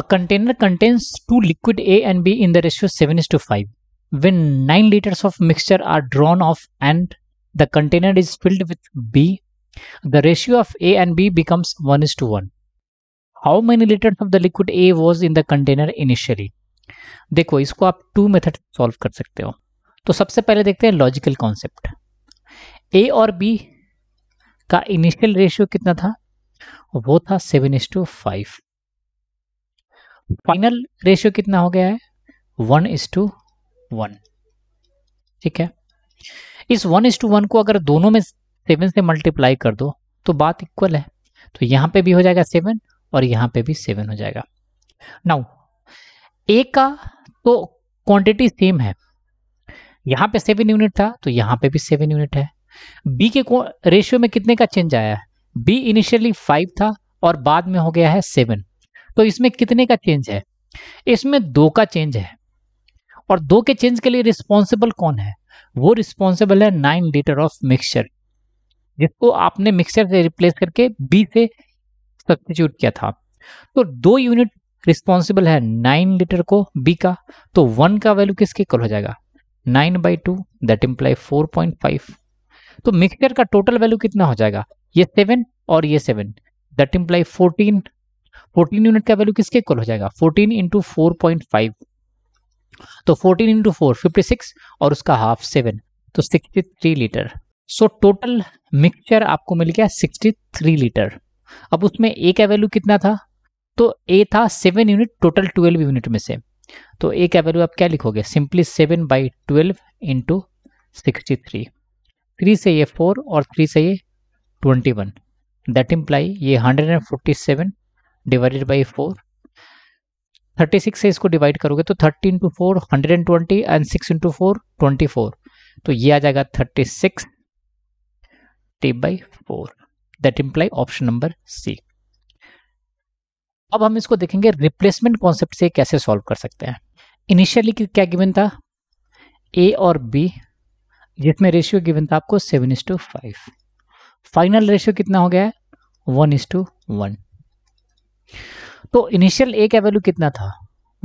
A container contains two liquid A and B in the ratio 7 is to 5. When 9 liters of mixture are drawn off and the container is filled with B, the ratio of A and B becomes 1 is to 1. How many liters of the liquid A was in the container initially? देखो इसको आप to method solve कर सकते हो तो सबसे पहले देखते हैं लॉजिकल कॉन्सेप्ट ए और बी का इनिशियल रेशियो कितना था वो था seven is to five final ratio कितना हो गया है वन इज टू वन ठीक है इस वन इज टू वन को अगर दोनों में सेवन से मल्टीप्लाई कर दो तो बात इक्वल है तो यहां पे भी हो जाएगा सेवन और यहां पे भी सेवन हो जाएगा नाउ ए का तो क्वांटिटी सेम है यहां पे सेवन यूनिट था तो यहां पे भी सेवन यूनिट है बी के रेशियो में कितने का चेंज आया है बी इनिशियली फाइव था और बाद में हो गया है सेवन तो इसमें कितने का चेंज है इसमें दो का चेंज है और दो के चेंज के लिए रिस्पॉन्सिबल कौन है वो रिस्पॉन्सिबल है नाइन लीटर ऑफ मिक्सचर जिसको आपने मिक्सचर से रिप्लेस करके बी से सब्सिट्यूट किया था तो दो यूनिट रिस्पॉन्सिबल है नाइन लीटर को बी का तो वन का वैल्यू किसके कल हो जाएगा nine by two that imply four point five तो मिक्सचर का टोटल वैल्यू कितना हो जाएगा ये सेवन और ये seven that imply fourteen 14 unit का वैल्यू किसके इक्वल हो जाएगा 14 इंटू फोर पॉइंट फाइव तो 14 इंटू फोर फिफ्टी सिक्स और उसका हाफ सेवन तो 63 लीटर सो टोटल मिक्सचर आपको मिल गया 63 लीटर अब उसमें ए का वैल्यू कितना था तो ए था seven unit total twelve unit में से तो ए का वैल्यू आप क्या लिखोगे simply seven by twelve into sixty three three से ये फोर और थ्री से ये ट्वेंटी वन दैट इम्प्लाई ये hundred and forty seven divided by four thirty six से इसको डिवाइड करोगे तो thirty into four hundred and twenty and six into four twenty four तो ये आ जाएगा thirty six T by four that imply option number C अब हम इसको देखेंगे रिप्लेसमेंट कॉन्सेप्ट से कैसे सॉल्व कर सकते हैं इनिशियली क्या गिवन था ए और बी जिसमें रेशियो गिवन था आपको seven is to five final ratio कितना हो गया है वन इज टू वन तो इनिशियल ए का वैल्यू कितना था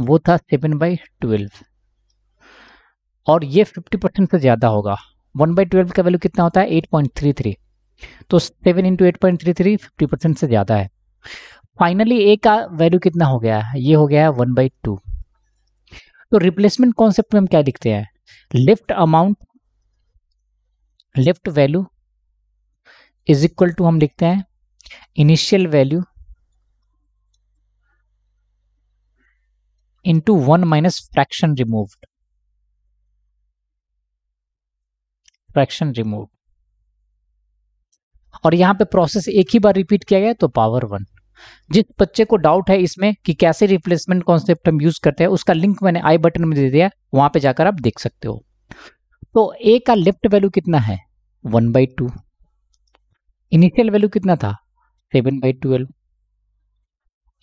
वो था सेवन बाई ट्वेल्व और ये फिफ्टी परसेंट से ज़्यादा होगा वन बाई ट्वेल्व का वैल्यू कितना होता है एट पॉइंट थ्री थ्री तो seven into eight point three three fifty percent से ज़्यादा है फाइनली ए का वैल्यू कितना हो गया है ये हो गया है वन बाई टू तो रिप्लेसमेंट कॉन्सेप्ट में हम क्या लिखते हैं left amount left value is equal to हम लिखते हैं initial value into 1 minus fraction removed. Fraction remove और यहां पे प्रोसेस एक ही बार रिपीट किया गया तो पावर वन जिस बच्चे को डाउट है इसमें कि कैसे रिप्लेसमेंट कॉन्सेप्ट हम यूज करते हैं उसका लिंक मैंने आई बटन में दे दिया वहां पे जाकर आप देख सकते हो तो ए का लेफ्ट वैल्यू कितना है one by two initial value कितना था seven by twelve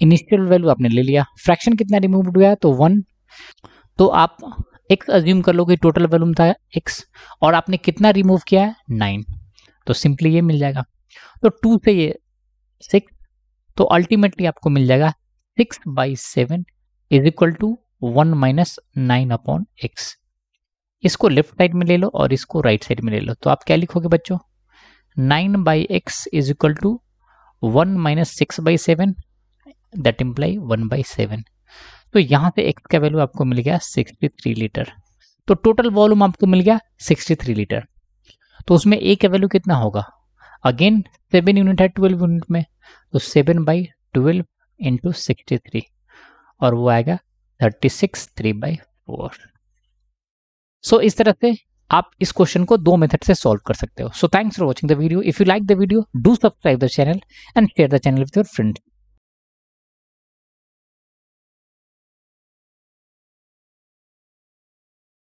initial value आपने ले लिया फ्रैक्शन कितना रिमूव हो गया तो वन तो आप एक्स अज्यूम कर लो कि टोटल वैल्यूम था एक्स और आपने कितना रिमूव किया है नाइन तो सिंपली ये मिल जाएगा तो टू से ये सिक्स तो अल्टीमेटली आपको मिल जाएगा six by seven is equal to one minus nine upon X इसको लेफ्ट साइड में ले लो और इसको राइट right साइड में ले लो तो आप क्या लिखोगे बच्चों nine by X is equal to one minus six by seven that imply one by seven तो यहाँ से एक्स का वैल्यू आपको मिल गया सिक्सटी थ्री लीटर तो टोटल वॉल्यूम आपको मिल गया सिक्सटी थ्री लीटर तो उसमें ए का वैल्यू कितना होगा अगेन सेवन यूनिट है ट्वेल्व यूनिट में तो seven by twelve into sixty three और वो आएगा thirty six three by four so इस तरह से आप इस क्वेश्चन को दो मेथड से सॉल्व कर सकते हो so thanks for watching the video if you like the video do subscribe the channel and share the channel with your friends